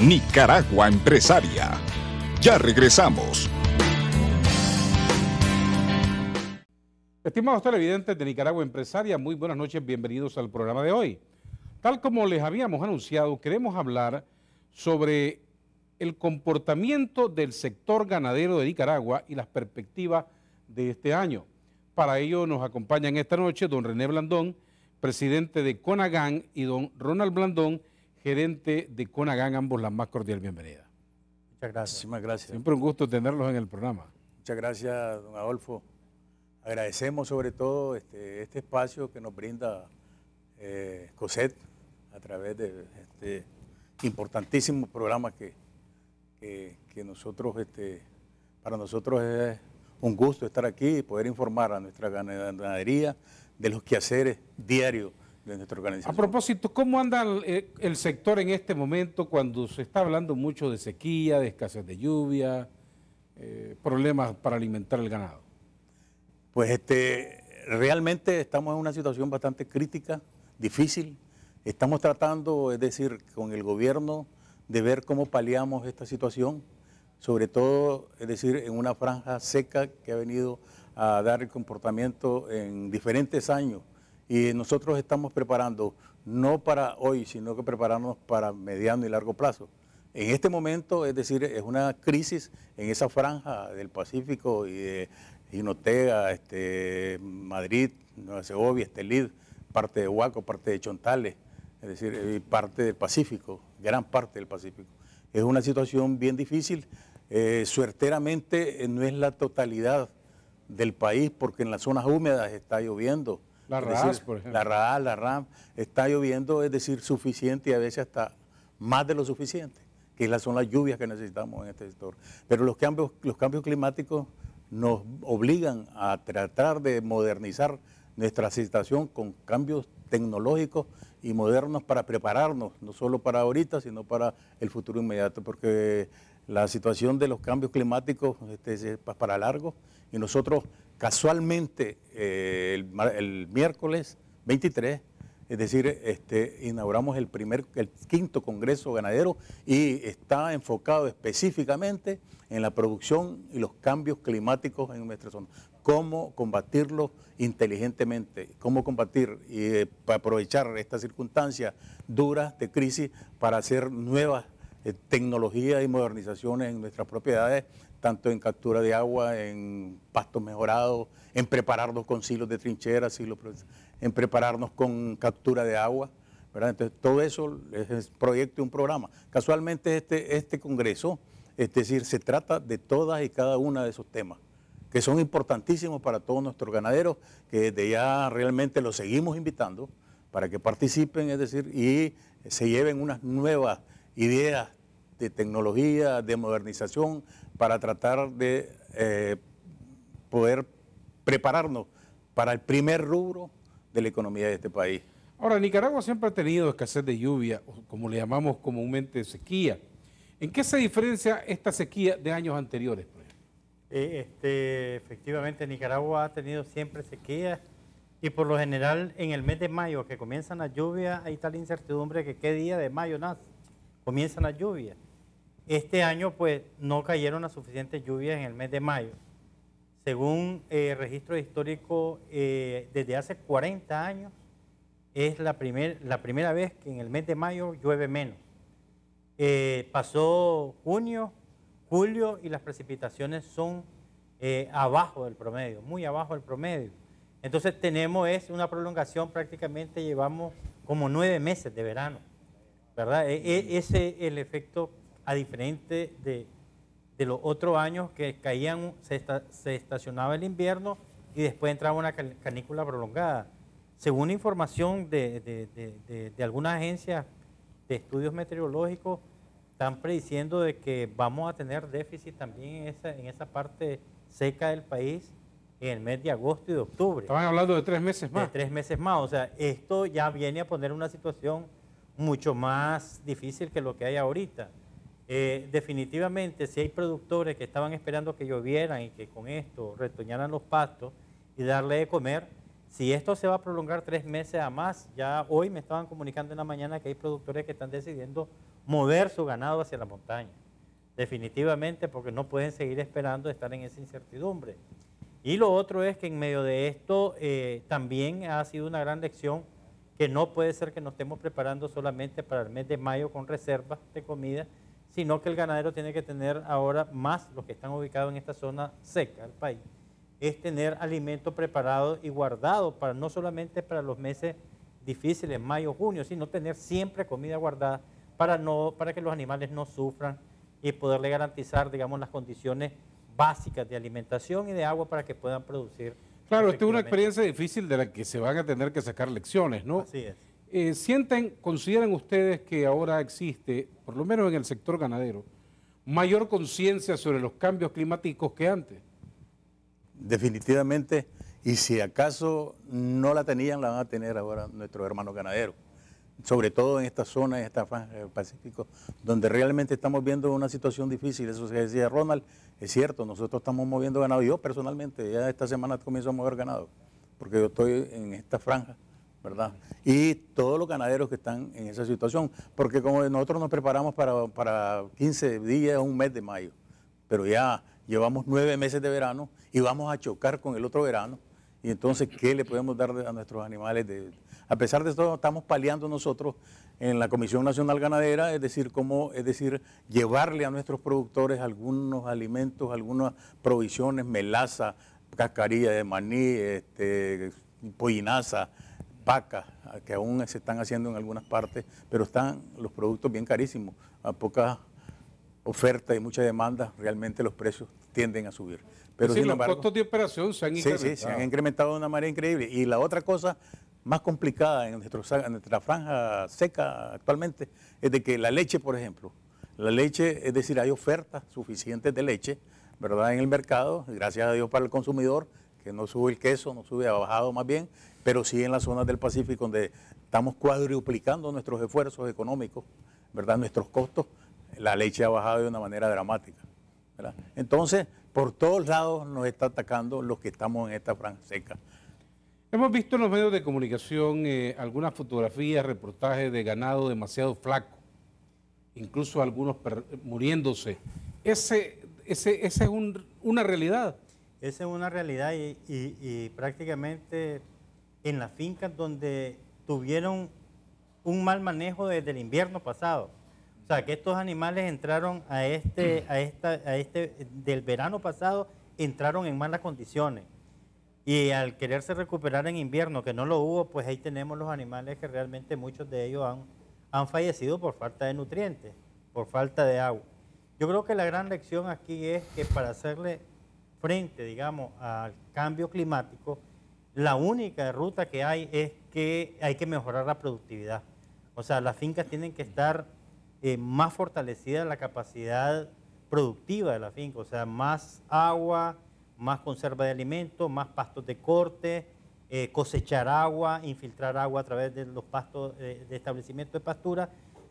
Nicaragua Empresaria. Ya regresamos. Estimados televidentes de Nicaragua Empresaria, muy buenas noches, bienvenidos al programa de hoy. Tal como les habíamos anunciado, queremos hablar sobre el comportamiento del sector ganadero de Nicaragua y las perspectivas de este año. Para ello nos acompañan esta noche don René Blandón, presidente de Conagán y don Ronald Blandón, gerente de Conagán. Ambos la más cordial bienvenida. Muchas gracias. gracias. Siempre un gusto tenerlos en el programa. Muchas gracias, don Adolfo. Agradecemos sobre todo este, este espacio que nos brinda eh, COSET a través de este importantísimo programa que, que, nosotros, este, para nosotros es un gusto estar aquí y poder informar a nuestra ganadería de los quehaceres diarios a propósito, ¿cómo anda eh, el, sector en este momento cuando se está hablando mucho de sequía, de escasez de lluvia, eh, problemas para alimentar el ganado? Pues este, realmente estamos en una situación bastante crítica, difícil. Estamos tratando, es decir, con el gobierno de ver cómo paliamos esta situación, sobre todo, es decir, en una franja seca que ha venido a dar el comportamiento en diferentes años y nosotros estamos preparando, no para hoy, sino que prepararnos para mediano y largo plazo. En este momento, es decir, es una crisis en esa franja del Pacífico y de Inotega este, Madrid, Nueva Segovia, Estelid, parte de Huaco, parte de Chontales, es decir, parte del Pacífico, gran parte del Pacífico. Es una situación bien difícil. Eh, suerteramente eh, no es la totalidad del país porque en las zonas húmedas está lloviendo la RAS, La RAM. Está lloviendo, es decir, suficiente y a veces hasta más de lo suficiente, que son las lluvias que necesitamos en este sector. Pero los cambios, los cambios climáticos nos obligan a tratar de modernizar nuestra situación con cambios tecnológicos y modernos para prepararnos, no solo para ahorita, sino para el futuro inmediato, porque la situación de los cambios climáticos este, es para largo y nosotros Casualmente, eh, el, miércoles 23, es decir, este, inauguramos el, primer, el quinto Congreso Ganadero y está enfocado específicamente en la producción y los cambios climáticos en nuestra zona. Cómo combatirlos inteligentemente, cómo combatir y eh, aprovechar estas circunstancias duras de crisis para hacer nuevas eh, tecnologías y modernizaciones en nuestras propiedades tanto en captura de agua, en pastos mejorados, en prepararnos con silos de trincheras, en prepararnos con captura de agua. ¿verdad? Entonces, todo eso es, proyecto y un programa. Casualmente, este, este Congreso, es decir, se trata de todas y cada una de esos temas, que son importantísimos para todos nuestros ganaderos, que desde ya realmente los seguimos invitando para que participen, es decir, y se lleven unas nuevas ideas de tecnología, de modernización, para tratar de eh, poder prepararnos para el primer rubro de la economía de este país. Ahora, Nicaragua siempre ha tenido escasez de lluvia, como le llamamos comúnmente sequía. ¿En qué se diferencia esta sequía de años anteriores? Eh, este, efectivamente, Nicaragua ha tenido siempre sequía y por lo general en el mes de mayo que comienzan las lluvias hay tal incertidumbre que qué día de mayo nace, comienzan las lluvias. Este año pues no cayeron las suficientes lluvias en el mes de mayo. Según eh, registro histórico, eh, desde hace 40 años es la, la primera vez que en el mes de mayo llueve menos. Eh, pasó junio, julio y las precipitaciones son eh, abajo del promedio, muy abajo del promedio. Entonces tenemos es una prolongación, prácticamente llevamos como nueve meses de verano, ¿verdad? E, e, ese es el efecto a diferente de, los otros años que caían, se, estacionaba el invierno y después entraba una canícula prolongada. Según información de, algunas agencias de estudios meteorológicos, están prediciendo de que vamos a tener déficit también en esa, en esa parte seca del país en el mes de agosto y de octubre. Estaban hablando de tres meses más. De tres meses más. O sea, esto ya viene a poner una situación mucho más difícil que lo que hay ahorita. Eh, definitivamente, si hay productores que estaban esperando que llovieran y que con esto retoñaran los pastos y darle de comer, si esto se va a prolongar tres meses a más, ya hoy me estaban comunicando en la mañana que hay productores que están decidiendo mover su ganado hacia la montaña, definitivamente porque no pueden seguir esperando estar en esa incertidumbre. Y lo otro es que en medio de esto eh, también ha sido una gran lección que no puede ser que nos estemos preparando solamente para el mes de mayo con reservas de comida, sino que el ganadero tiene que tener ahora, más los que están ubicados en esta zona seca del país, es tener alimento preparado y guardado para no solamente para los meses difíciles, mayo, junio, sino tener siempre comida guardada para, no, para que los animales no sufran y poderle garantizar, digamos, las condiciones básicas de alimentación y de agua para que puedan producir. Claro, esta es una experiencia difícil de la que se van a tener que sacar lecciones, ¿no? Así es. Eh, ¿Sienten, consideran ustedes que ahora existe, por lo menos en el sector ganadero, mayor conciencia sobre los cambios climáticos que antes? Definitivamente, y si acaso no la tenían, la van a tener ahora nuestros hermanos ganaderos, sobre todo en esta zona, en esta franja del Pacífico, donde realmente estamos viendo una situación difícil, eso se decía Ronald, es cierto, nosotros estamos moviendo ganado, yo personalmente, ya esta semana comienzo a mover ganado, porque yo estoy en esta franja, ¿verdad? Y todos los ganaderos que están en esa situación, porque como nosotros nos preparamos para, 15 días, un mes de mayo, pero ya llevamos nueve meses de verano y vamos a chocar con el otro verano. Y entonces, ¿qué le podemos dar a nuestros animales? De... a pesar de todo, estamos paliando nosotros en la Comisión Nacional Ganadera, es decir, cómo, es decir, llevarle a nuestros productores algunos alimentos, algunas provisiones, melaza, cascarilla de maní, este, pollinaza, pacas, que aún se están haciendo en algunas partes, pero están los productos bien carísimos, a poca oferta y mucha demanda, realmente los precios tienden a subir. Pero sí, los costos de operación se han incrementado. Sí, se han incrementado de una manera increíble. Y la otra cosa más complicada en, nuestro, en nuestra franja seca actualmente es de que la leche, por ejemplo, la leche, es decir, hay ofertas suficientes de leche, ¿verdad?, en el mercado, gracias a Dios para el consumidor, que no sube el queso, no sube, ha bajado más bien, pero sí en las zonas del Pacífico donde estamos cuadruplicando nuestros esfuerzos económicos, ¿verdad? Nuestros costos, la leche ha bajado de una manera dramática. Entonces, por todos lados nos está atacando los que estamos en esta franja seca. Hemos visto en los medios de comunicación eh, algunas fotografías, reportajes de ganado demasiado flaco, incluso algunos muriéndose. Ese, es una realidad. Esa es una realidad y, prácticamente en las fincas donde tuvieron un mal manejo desde el invierno pasado. O sea, que estos animales entraron a este, mm. a esta, a este, del verano pasado, entraron en malas condiciones. Y al quererse recuperar en invierno, que no lo hubo, pues ahí tenemos los animales que realmente muchos de ellos han, han fallecido por falta de nutrientes, por falta de agua. Yo creo que la gran lección aquí es que para hacerle frente, digamos, al cambio climático, la única ruta que hay es que hay que mejorar la productividad. O sea, las fincas tienen que estar eh, más más en la capacidad productiva de la finca, o sea, más agua, más conserva de alimentos, más pastos de corte, eh, cosechar agua, infiltrar agua a través de los pastos eh, de establecimiento de pastura.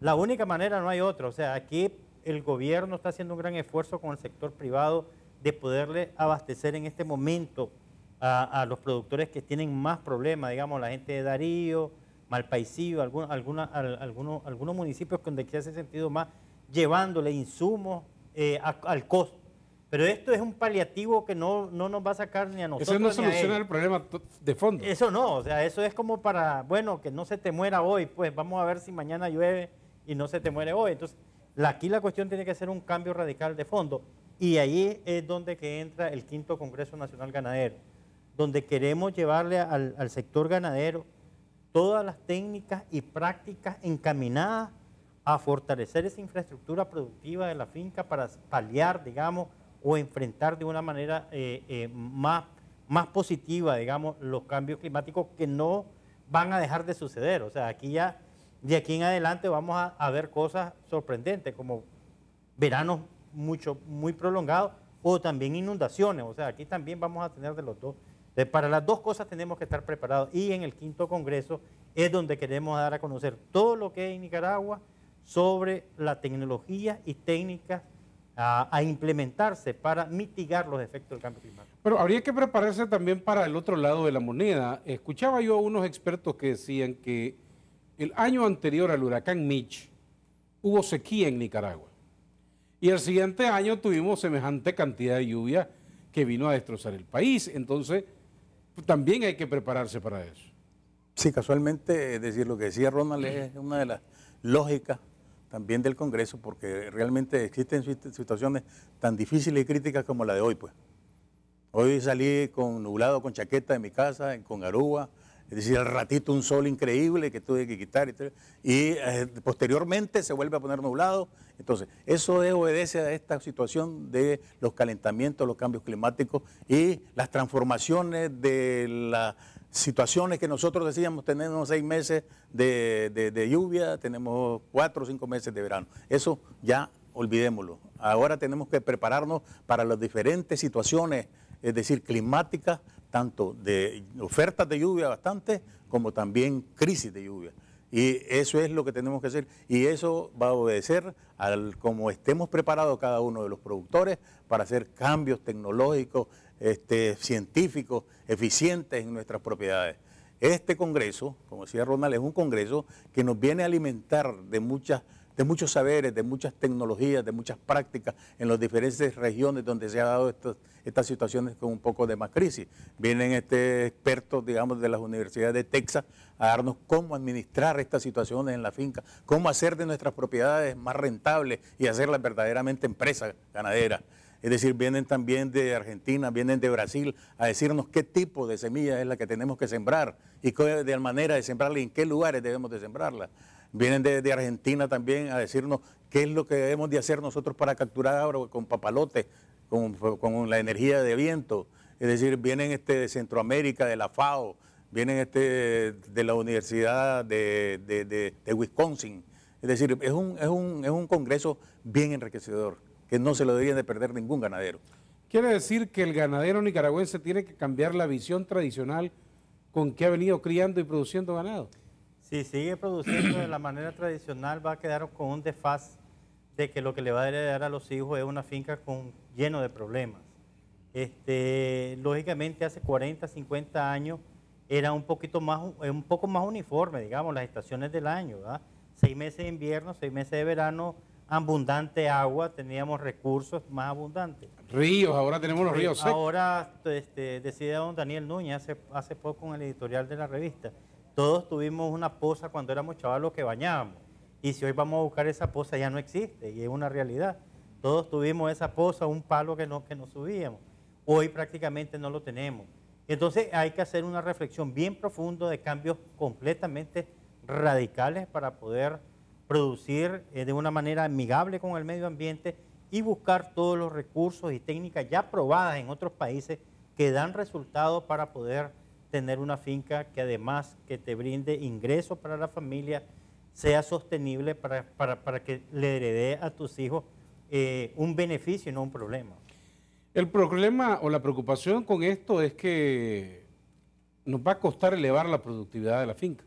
La única manera, no hay otra, o sea, aquí el gobierno está haciendo un gran esfuerzo con el sector privado de poderle abastecer en este momento a, los productores que tienen más problemas, digamos, la gente de Darío, Malpaisillo, alguna, algunos, algunos municipios donde se hace sentido más, llevándole insumos eh, al costo. Pero esto es un paliativo que no, no nos va a sacar ni a nosotros. Eso no soluciona el problema de fondo. Eso no, o sea, eso es como para, bueno, que no se te muera hoy, pues vamos a ver si mañana llueve y no se te muere hoy. Entonces, aquí la cuestión tiene que ser un cambio radical de fondo. Y ahí es donde que entra el quinto Congreso Nacional Ganadero, donde queremos llevarle al, sector ganadero todas las técnicas y prácticas encaminadas a fortalecer esa infraestructura productiva de la finca para paliar, digamos, o enfrentar de una manera eh, eh, más, más positiva, digamos, los cambios climáticos que no van a dejar de suceder. O sea, aquí ya, de aquí en adelante vamos a ver cosas sorprendentes, como veranos mucho, muy prolongado, o también inundaciones. O sea, aquí también vamos a tener de los dos. para las dos cosas tenemos que estar preparados. Y en el quinto congreso es donde queremos dar a conocer todo lo que hay en Nicaragua sobre la tecnología y técnicas a, a, implementarse para mitigar los efectos del cambio climático. Pero habría que prepararse también para el otro lado de la moneda. Escuchaba yo a unos expertos que decían que el año anterior al huracán Mitch hubo sequía en Nicaragua. Y el siguiente año tuvimos semejante cantidad de lluvia que vino a destrozar el país. Entonces, también hay que prepararse para eso. Sí, casualmente, es decir, lo que decía Ronald es una de las lógicas también del Congreso, porque realmente existen situaciones tan difíciles y críticas como la de hoy, pues. Hoy salí con nublado, con chaqueta de mi casa, con garúa, es decir, al ratito un sol increíble que tuve que quitar. Y, eh, posteriormente se vuelve a poner nublado. Entonces, eso obedece a esta situación de los calentamientos, los cambios climáticos y las transformaciones de las situaciones que nosotros decíamos tenemos seis meses de lluvia, tenemos cuatro o cinco meses de verano. Eso ya olvidémoslo. Ahora tenemos que prepararnos para las diferentes situaciones, es decir, climáticas tanto de ofertas de lluvia bastante como también crisis de lluvia. Y eso es lo que tenemos que hacer y eso va a obedecer al como estemos preparados cada uno de los productores para hacer cambios tecnológicos, este, científicos, eficientes en nuestras propiedades. Este Congreso, como decía Ronald, es un Congreso que nos viene a alimentar de muchas de muchos saberes, de muchas tecnologías, de muchas prácticas en las diferentes regiones donde se ha dado estas, situaciones con un poco de más crisis. Vienen este expertos, digamos, de las universidades de Texas a darnos cómo administrar estas situaciones en la finca, cómo hacer de nuestras propiedades más rentables y hacerlas verdaderamente empresas ganaderas. Es decir, vienen también de Argentina, vienen de Brasil a decirnos qué tipo de semilla es la que tenemos que sembrar y de de manera de sembrarla y en qué lugares debemos de sembrarla vienen de, Argentina también a decirnos qué es lo que debemos de hacer nosotros para capturar ahora con papalote con, la energía de viento. Es decir, vienen este, de Centroamérica, de la FAO, vienen este, de la Universidad de, Wisconsin. Es decir, es un, es, un, es un congreso bien enriquecedor, que no se lo deberían de perder ningún ganadero. Quiere decir que el ganadero nicaragüense tiene que cambiar la visión tradicional con que ha venido criando y produciendo ganado si sigue produciendo de la manera tradicional va a quedar con un desfaz de que lo que le va a heredar a los hijos es una finca con, lleno de problemas. Este, lógicamente hace 40, 50 años era un poquito más, eh, un poco más uniforme, digamos, las estaciones del año, ¿verdad? Seis meses de invierno, seis meses de verano, abundante agua, teníamos recursos más abundantes. Ríos, ahora tenemos los ríos Ahora, este, don Daniel Núñez hace, hace poco en el editorial de la revista, todos tuvimos una posa cuando éramos chavalos que bañábamos. Y si hoy vamos a buscar esa posa, ya no existe y es una realidad. Todos tuvimos esa posa, un palo que no, que nos subíamos. Hoy prácticamente no lo tenemos. Entonces hay que hacer una reflexión bien profunda de cambios completamente radicales para poder producir eh, de una manera amigable con el medio ambiente y buscar todos los recursos y técnicas ya probadas en otros países que dan resultados para poder tener una finca que además que te brinde ingresos para la familia, sea sostenible para, que le herede a tus hijos eh, un beneficio y no un problema. El problema o la preocupación con esto es que nos va a costar elevar la productividad de la finca.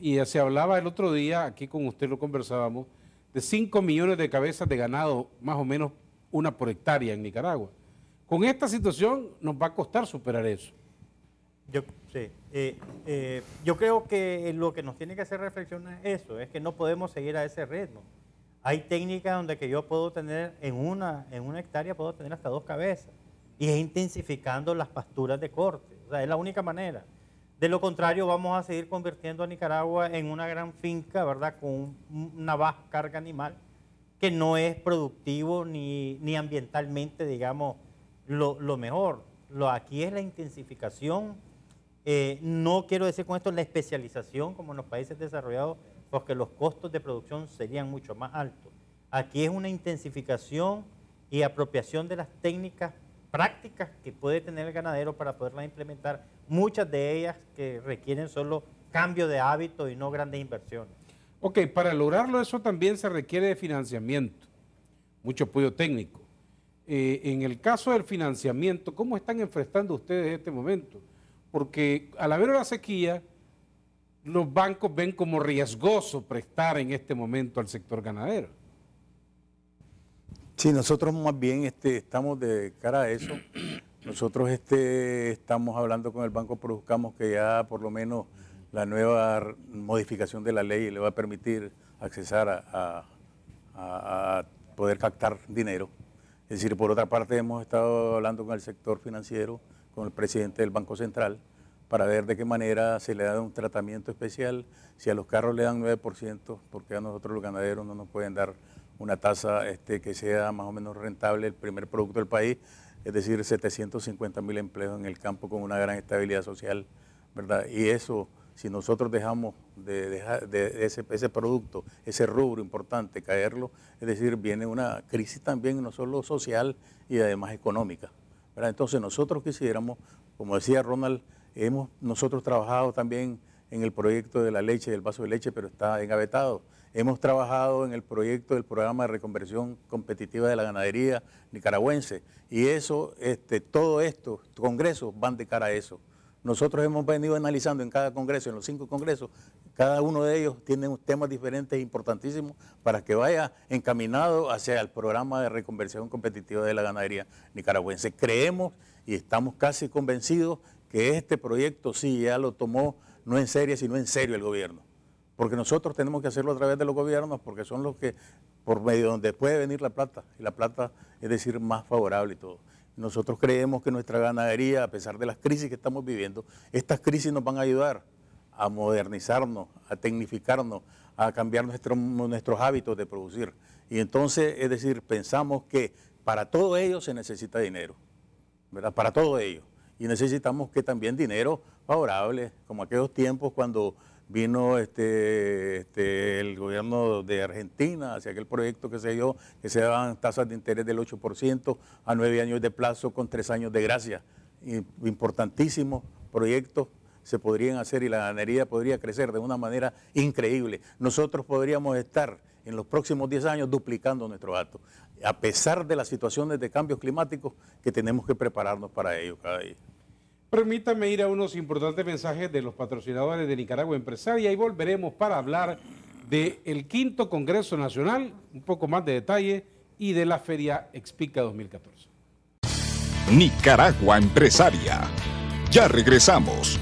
Y se hablaba el otro día, aquí con usted lo conversábamos, de 5 millones de cabezas de ganado, más o menos una por hectárea en Nicaragua. Con esta situación nos va a costar superar eso. Yo, eh, eh, yo creo que lo que nos tiene que hacer reflexionar es eso, es que no podemos seguir a ese ritmo. Hay técnicas donde que yo puedo tener en una, en una hectárea, puedo tener hasta dos cabezas. Y es intensificando las pasturas de corte. O sea, es la única manera. De lo contrario, vamos a seguir convirtiendo a Nicaragua en una gran finca, ¿verdad? Con una baja carga animal que no es productivo ni, ni ambientalmente, digamos, lo, lo mejor. Lo aquí es la intensificación eh, no quiero decir con esto la especialización como en los países desarrollados, porque los costos de producción serían mucho más altos. Aquí es una intensificación y apropiación de las técnicas prácticas que puede tener el ganadero para poderlas implementar, muchas de ellas que requieren solo cambio de hábito y no grandes inversiones. Ok, para lograrlo eso también se requiere de financiamiento, mucho apoyo técnico. Eh, en el caso del financiamiento, ¿cómo están enfrentando ustedes en este momento? porque al haber una sequía, los bancos ven como riesgoso prestar en este momento al sector ganadero. Sí, nosotros más bien este, estamos de cara a eso. Nosotros este, estamos hablando con el Banco buscamos que ya por lo menos la nueva modificación de la ley le va a permitir accesar a poder captar dinero. Es decir, por otra parte hemos estado hablando con el sector financiero, con el presidente del Banco Central para ver de qué manera se le da un tratamiento especial. Si a los carros le dan 9%, porque a nosotros los ganaderos no nos pueden dar una tasa este, que sea más o menos rentable el primer producto del país, es decir, 750 mil empleos en el campo con una gran estabilidad social, ¿verdad? Y eso, si nosotros dejamos de, de ese, ese, producto, ese rubro importante caerlo, es decir, viene una crisis también no solo social y además económica. Entonces nosotros quisiéramos, como decía Ronald, hemos nosotros trabajado también en el proyecto de la leche, del vaso de leche, pero está engavetado. Hemos trabajado en el proyecto del programa de reconversión competitiva de la ganadería nicaragüense y eso, este, todo esto, congresos van de cara a eso. Nosotros hemos venido analizando en cada congreso, en los cinco congresos, cada uno de ellos tiene temas diferentes importantísimos para que vaya encaminado hacia el programa de reconversión competitiva de la ganadería nicaragüense. Creemos y estamos casi convencidos que este proyecto sí ya lo tomó no en serio, sino en serio el gobierno. Porque nosotros tenemos que hacerlo a través de los gobiernos porque son los que, por medio de donde puede venir la plata, y la plata es decir más favorable y todo. Nosotros creemos que nuestra ganadería, a pesar de las crisis que estamos viviendo, estas crisis nos van a ayudar a modernizarnos, a tecnificarnos, a cambiar nuestros hábitos de producir. Y entonces, es decir, pensamos que para todo ello se necesita dinero, ¿verdad? Para todo ello. Y necesitamos que también dinero favorable, como aquellos tiempos cuando vino este, este el gobierno de Argentina hacia aquel proyecto que se dio, que se daban tasas de interés del 8% a nueve años de plazo con tres años de gracia. Importantísimo proyecto se podrían hacer y la ganadería podría crecer de una manera increíble. Nosotros podríamos estar en los próximos 10 años duplicando nuestro datos, a pesar de las situaciones de cambios climáticos que tenemos que prepararnos para ello cada día. Permítame ir a unos importantes mensajes de los patrocinadores de Nicaragua Empresaria y volveremos para hablar del V quinto Congreso Nacional, un poco más de detalle, y de la Feria Expica 2014. Nicaragua Empresaria. Ya regresamos.